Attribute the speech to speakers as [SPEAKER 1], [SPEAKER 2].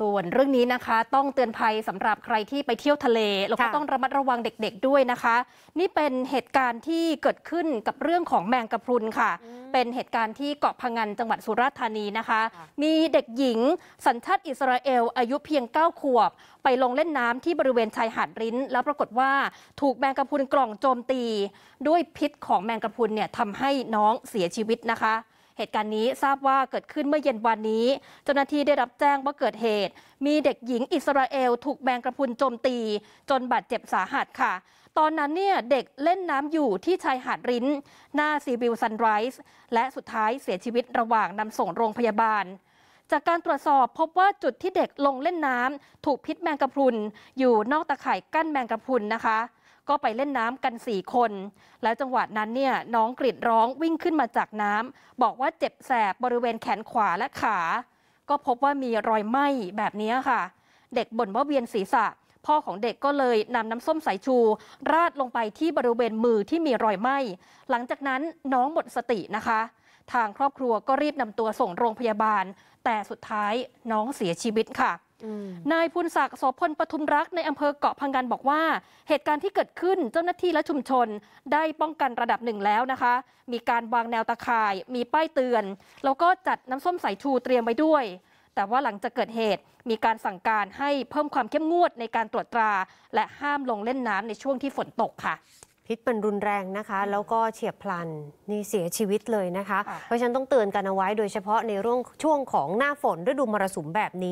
[SPEAKER 1] ส่วนเรื่องนี้นะคะต้องเตือนภัยสำหรับใครที่ไปเที่ยวทะเลแล้วก็ต้องระมัดระวังเด็กๆ ด้วยนะคะ นี่เป็นเหตุการณ์ที่เกิดขึ้นกับเรื่องของแมงกะพรุนค่ะ เป็นเหตุการณ์ที่เกาะพังงานจังหวัดสุราษฎร์ธานีนะคะ มีเด็กหญิงสัญชาติอิสราเอลอายุเพียง9ขวบ ไปลงเล่นน้ำที่บริเวณชายหาดริ้น แล้วปรากฏว่าถูกแมงกะพรุนกล่องโจมตี ด้วยพิษของแมงกะพรุนเนี่ยทำให้น้องเสียชีวิตนะคะเหตุการณ์นี้ทราบว่าเกิดขึ้นเมื่อเย็นวันนี้เจ้าหน้าที่ได้รับแจ้งว่าเกิดเหตุ มีเด็กหญิงอิสราเอลถูกแมงกระพุนโจมตี จนบาดเจ็บสาหัสค่ะ ตอนนั้นเนี่ยเด็กเล่นน้ำอยู่ที่ชายหาดริ้น หน้าซีบิลซันไรส์และสุดท้ายเสียชีวิตระหว่างนำส่งโรงพยาบาล จากการตรวจสอบพบว่าจุดที่เด็กลงเล่นน้ำถูกพิษแมงกะพรุนอยู่นอกตะข่ายกั้นแมงกะพรุนนะคะก็ไปเล่นน้ำกัน 4 คน แล้วจังหวะนั้นเนี่ยน้องกรีดร้องวิ่งขึ้นมาจากน้ำ บอกว่าเจ็บแสบบริเวณแขนขวาและขา ก็พบว่ามีรอยไหม้แบบนี้ค่ะ เด็กบ่นว่าเวียนศีรษะ พ่อของเด็กก็เลยนำน้ำส้มสายชู ราดลงไปที่บริเวณมือที่มีรอยไหม้หลังจากนั้นน้องหมดสตินะคะ ทางครอบครัวก็รีบนำตัวส่งโรงพยาบาล แต่สุดท้ายน้องเสียชีวิตค่ะนายพุนศักดิ์โสพลปทุมรักในอำเภอเกาะพังกันบอกว่า เหตุการณ์ที่เกิดขึ้นเจ้าหน้าที่และชุมชนได้ป้องกันระดับหนึ่งแล้วนะคะ มีการวางแนวตะข่าย มีป้ายเตือน แล้วก็จัดน้ำส้มสายชูเตรียมไว้ด้วย แต่ว่าหลังจากเกิดเหตุมีการสั่งการให้เพิ่มความเข้มงวดในการตรวจตราและห้ามลงเล่นน้ำในช่วงที่ฝนตกค่ะ พิษมันรุนแรงนะคะแล้วก็เฉียบ
[SPEAKER 2] พลันนี่เสียชีวิตเลยนะคะเพราะฉะนั้นต้องเตือนกันเอาไว้โดยเฉพาะในเรื่องช่วงของหน้าฝนฤดูมรสุมแบบนี้